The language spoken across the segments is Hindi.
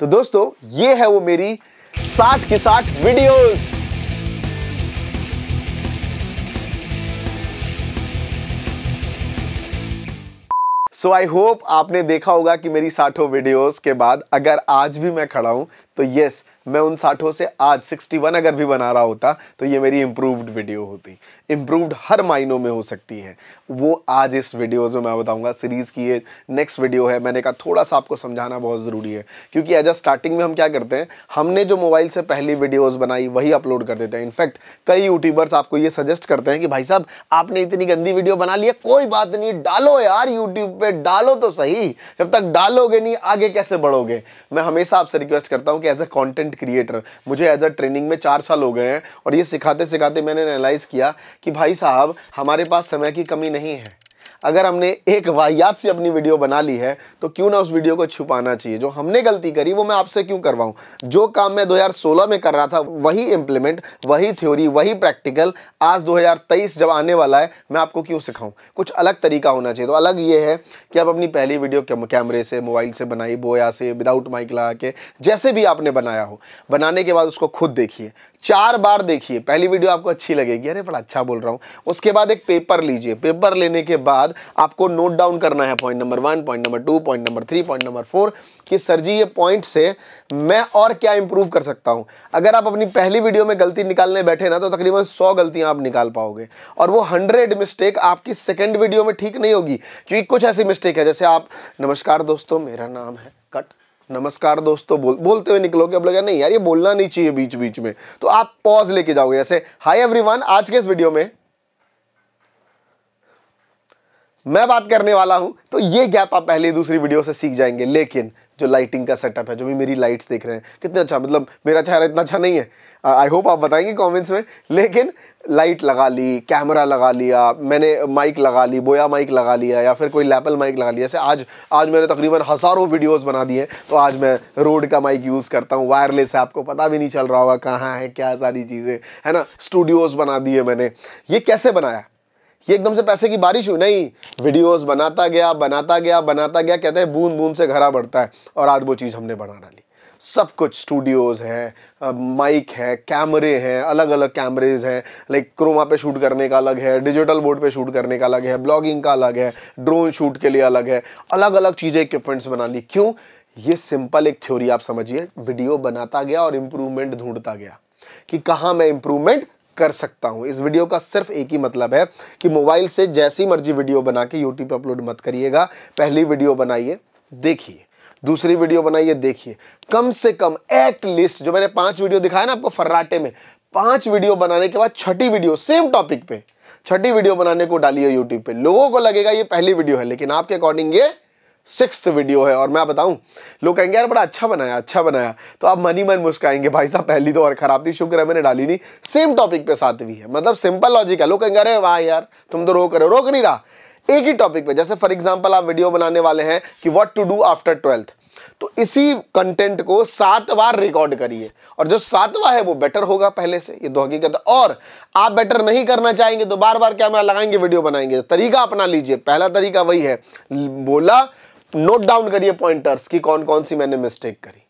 तो दोस्तों ये है वो मेरी साठ की साठ वीडियोस सो आई होप आपने देखा होगा कि मेरी साठों वीडियोस के बाद अगर आज भी मैं खड़ा हूं तो यस मैं उन साठों से आज सिक्सटी वन अगर भी बना रहा होता तो ये मेरी इम्प्रूव्ड वीडियो होती इम्प्रूव्ड हर मायनों में हो सकती है वो आज इस वीडियोस में मैं बताऊंगा सीरीज़ की ये नेक्स्ट वीडियो है मैंने कहा थोड़ा सा आपको समझाना बहुत ज़रूरी है क्योंकि एज अ स्टार्टिंग में हम क्या करते हैं हमने जो मोबाइल से पहली वीडियोज़ बनाई वही अपलोड कर देते हैं इनफैक्ट कई यूट्यूबर्स आपको ये सजेस्ट करते हैं कि भाई साहब आपने इतनी गंदी वीडियो बना ली है कोई बात नहीं डालो यार यूट्यूब पर डालो तो सही जब तक डालोगे नहीं आगे कैसे बढ़ोगे मैं हमेशा आपसे रिक्वेस्ट करता हूँ कि एज अ कॉन्टेंट क्रिएटर मुझे एज अ ट्रेनिंग में चार साल हो गए हैं और ये सिखाते सिखाते मैंने एनालाइज़ किया कि भाई साहब हमारे पास समय की कमी नहीं है अगर हमने एक वाहियात से अपनी वीडियो बना ली है तो क्यों ना उस वीडियो को छुपाना चाहिए जो हमने गलती करी वो मैं आपसे क्यों करवाऊं जो काम मैं 2016 में कर रहा था वही इम्प्लीमेंट वही थ्योरी वही प्रैक्टिकल आज 2023 जब आने वाला है मैं आपको क्यों सिखाऊं कुछ अलग तरीका होना चाहिए तो अलग ये है कि आप अपनी पहली वीडियो कैमरे से मोबाइल से बनाई बोया से विदाउट माइक लगा के जैसे भी आपने बनाया हो बनाने के बाद उसको खुद देखिए चार बार देखिए पहली वीडियो आपको अच्छी लगेगी अरे बड़ा अच्छा बोल रहा हूँ उसके बाद एक पेपर लीजिए पेपर लेने के बाद आपको नोट डाउन करना है point number one point number two point number three point number four कि सर जी ये पॉइंट से मैं और क्या इंप्रूव कर सकता हूँ अगर आप अपनी पहली वीडियो में गलती निकालने बैठे ना तो तकरीबन सौ गलतियाँ आप निकाल पाओगे और वो हंड्रेड मिस्टेक आपकी सेकेंड वीडियो में ठीक नहीं होगी क्योंकि कुछ ऐसी मिस्टेक है जैसे आप नमस्कार दोस्तों मेरा नाम है कट नमस्कार दोस्तों बोल बोलते हुए निकलोगे अब लगा नहीं यार ये बोलना नहीं चाहिए बीच बीच में तो आप पॉज लेके जाओगे ऐसे हाय एवरीवन आज के इस वीडियो में मैं बात करने वाला हूँ तो ये गैप आप पहले दूसरी वीडियो से सीख जाएंगे लेकिन जो लाइटिंग का सेटअप है जो भी मेरी लाइट्स देख रहे हैं कितना अच्छा मतलब मेरा चेहरा इतना अच्छा नहीं है आई uh, होप आप बताएंगे कमेंट्स में लेकिन लाइट लगा ली कैमरा लगा लिया मैंने माइक लगा ली बोया माइक लगा लिया या फिर कोई लैपल माइक लगा लिया जैसे आज आज मैंने तकरीबन हज़ारों वीडियोस बना दिए तो आज मैं रोड का माइक यूज़ करता हूँ वायरलेस है आपको पता भी नहीं चल रहा होगा कहाँ है क्या सारी चीज़ें है ना स्टूडियोज़ बना दिए मैंने ये कैसे बनाया ये एकदम से पैसे की बारिश हुई नहीं वीडियोस बनाता गया बनाता गया बनाता गया कहते हैं बूंद बूंद से घरा बढ़ता है और आज वो चीज़ हमने बना डाली सब कुछ स्टूडियोज़ हैं माइक है कैमरे हैं अलग अलग कैमरेज हैं लाइक क्रोमा पे शूट करने का अलग है डिजिटल बोर्ड पे शूट करने का अलग है ब्लॉगिंग का अलग है ड्रोन शूट के लिए अलग है अलग अलग चीज़ें इक्विपमेंट्स बना ली क्यों ये सिंपल एक थ्योरी आप समझिए वीडियो बनाता गया और इम्प्रूवमेंट ढूंढता गया कि कहाँ मैं इम्प्रूवमेंट कर सकता हूं इस वीडियो का सिर्फ एक ही मतलब है कि मोबाइल से जैसी मर्जी वीडियो बना के यूट्यूब पर अपलोड मत करिएगा पहली वीडियो बनाइए देखिए दूसरी वीडियो बनाइए देखिए कम से कम एट लीस्ट जो मैंने पांच वीडियो दिखाया ना आपको फर्राटे में पांच वीडियो बनाने के बाद छठी वीडियो सेम टॉपिक पे छठी वीडियो बनाने को डालिए यूट्यूब पे लोगों को लगेगा ये पहली वीडियो है लेकिन आपके अकॉर्डिंग ये सिक्स वीडियो है और मैं बताऊं लोग कहेंगे यार बड़ा अच्छा बनाया अच्छा बनाया तो आप मनी मन मुस्काएंगे भाई साहब पहली तो और ख़राब थी शुक्र है मैंने डाली नहीं सेम टॉपिक पे सातवीं है मतलब सिंपल लॉजिक है लोग कहेंगे अरे वाह यार तुम तो रोक रहे हो रोक नहीं रहा एक ही टॉपिक पे जैसे फॉर एग्जाम्पल आप वीडियो बनाने वाले हैं कि what to do after twelfth तो इसी कंटेंट को सात बार रिकॉर्ड करिए और जो सातवा है वो बेटर होगा पहले से ये दो हकीकत और आप बेटर नहीं करना चाहेंगे तो बार बार कैमरा लगाएंगे वीडियो बनाएंगे तरीका अपना लीजिए पहला तरीका वही है बोला नोट डाउन करिए पॉइंटर्स की कौन कौन सी मैंने मिस्टेक करी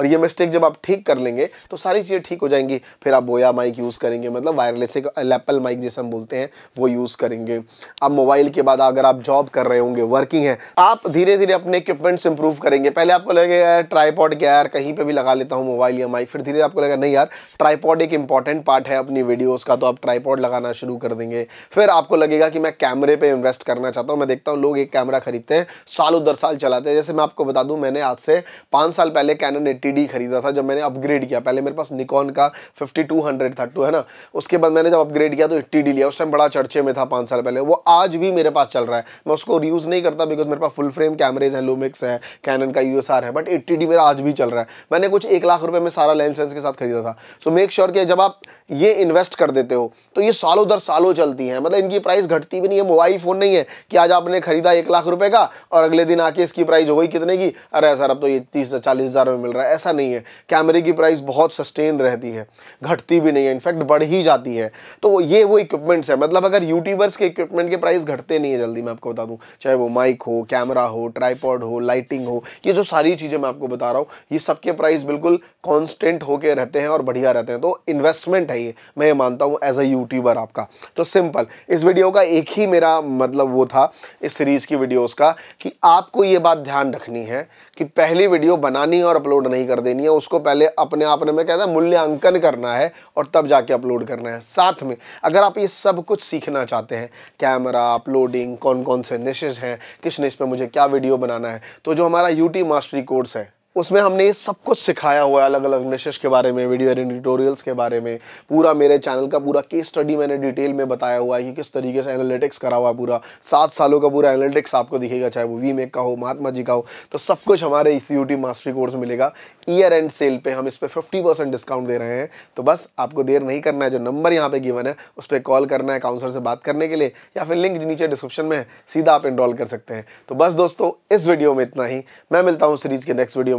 और ये मिस्टेक जब आप ठीक कर लेंगे तो सारी चीज़ें ठीक हो जाएंगी फिर आप बोया माइक यूज़ करेंगे मतलब वायरलेस एक एप्पल माइक जैसे हम बोलते हैं वो यूज़ करेंगे अब मोबाइल के बाद अगर आप जॉब कर रहे होंगे वर्किंग है आप धीरे धीरे अपने इक्विपमेंट्स इंप्रूव करेंगे पहले आपको लगेगा ट्राईपॉड क्या यार कहीं पर भी लगा लेता हूँ मोबाइल या माइक फिर धीरे आपको लगेगा नहीं यार ट्राईपॉड एक इंपॉर्टेंट पार्ट है अपनी वीडियोज़ का तो आप ट्राईपॉड लगाना शुरू कर देंगे फिर आपको लगेगा कि मैं कैमरे पर इन्वेस्ट करना चाहता हूँ मैं देखता हूँ लोग एक कैमरा खरीदते हैं सालों दर साल चलाते हैं जैसे मैं आपको बता दूँ मैंने आज से पाँच साल पहले कैनन एटी डी खरीदा था जब मैंने अपग्रेड किया पहले मेरे पास निकॉन का फिफ्टी टू हंड्रेड था टू है ना उसके बाद मैंने जब अपग्रेड किया तो एट्टी डी लिया उस टाइम बड़ा चर्चे में था पाँच साल पहले वो आज भी मेरे पास चल रहा है मैं उसको यूज़ नहीं करता बिकॉज मेरे पास फुल फ्रेम कैमरेज है लोमिक्स है कैनन का यू है बट एट्टी डी मेरा आज भी चल रहा है मैंने कुछ एक लाख रुपये में सारा लेंस वेंस के साथ खरीदा था सो मेक श्योर कि जब आप ये इन्वेस्ट कर देते हो तो ये सालों दर सालों चलती हैं मतलब इनकी प्राइस घटती भी नहीं है मोबाइल फ़ोन नहीं है कि आज आपने खरीदा एक लाख रुपए का और अगले दिन आके इसकी प्राइस हो गई कितने की अरे सर अब तो ये तीस चालीस हज़ार में मिल रहा है ऐसा नहीं है कैमरे की प्राइस बहुत सस्टेन रहती है घटती भी नहीं है इनफैक्ट बढ़ ही जाती है तो ये वो इक्विपमेंट्स है मतलब अगर यूट्यूबर्स के इक्विपमेंट के प्राइस घटते नहीं है जल्दी मैं आपको बता दूँ चाहे वो माइक हो कैमरा हो ट्राईपॉड हो लाइटिंग हो ये जो सारी चीज़ें मैं आपको बता रहा हूँ ये सबके प्राइस बिल्कुल कॉन्स्टेंट होकर रहते हैं और बढ़िया रहते हैं तो इन्वेस्टमेंट है ये मैं ये मानता हूँ एज अ यूट्यूबर आपका तो सिंपल इस वीडियो का एक ही मेरा मतलब वो था इस सीरीज़ की वीडियोज़ का कि आपको ये बात ध्यान रखनी है कि पहली वीडियो बनानी और अपलोड नहीं नहीं कर देनी है उसको पहले अपने आप में कहता है मूल्यांकन करना है और तब जाके अपलोड करना है साथ में अगर आप ये सब कुछ सीखना चाहते हैं कैमरा अपलोडिंग कौन कौन से निशेज हैं किस निश पर मुझे क्या वीडियो बनाना है तो जो हमारा यूटी मास्टरी कोर्स है उसमें हमने ये सब कुछ सिखाया हुआ है अलग अलग निशेष के बारे में वीडियो ट्यूटोरियल्स के बारे में पूरा मेरे चैनल का पूरा केस स्टडी मैंने डिटेल में बताया हुआ है कि किस तरीके से एनालिटिक्स करा हुआ पूरा सात सालों का पूरा एनालिटिक्स आपको दिखेगा चाहे वो वी मेक का हो महात्मा जी का हो तो सब कुछ हमारे इस यूट्यूब मास्टरी कोर्स मिलेगा ईयर एंड सेल पर हम इस पर फिफ्टी डिस्काउंट दे रहे हैं तो बस आपको देर नहीं करना है जो नंबर यहाँ पर गिवन है उस पर कॉल करना है काउंसलर से बात करने के लिए या फिर लिंक नीचे डिस्क्रिप्शन में है सीधा आप इनरॉल कर सकते हैं तो बस दोस्तों इस वीडियो में इतना ही मैं मिलता हूँ सीरीज़ के नेक्स्ट वीडियो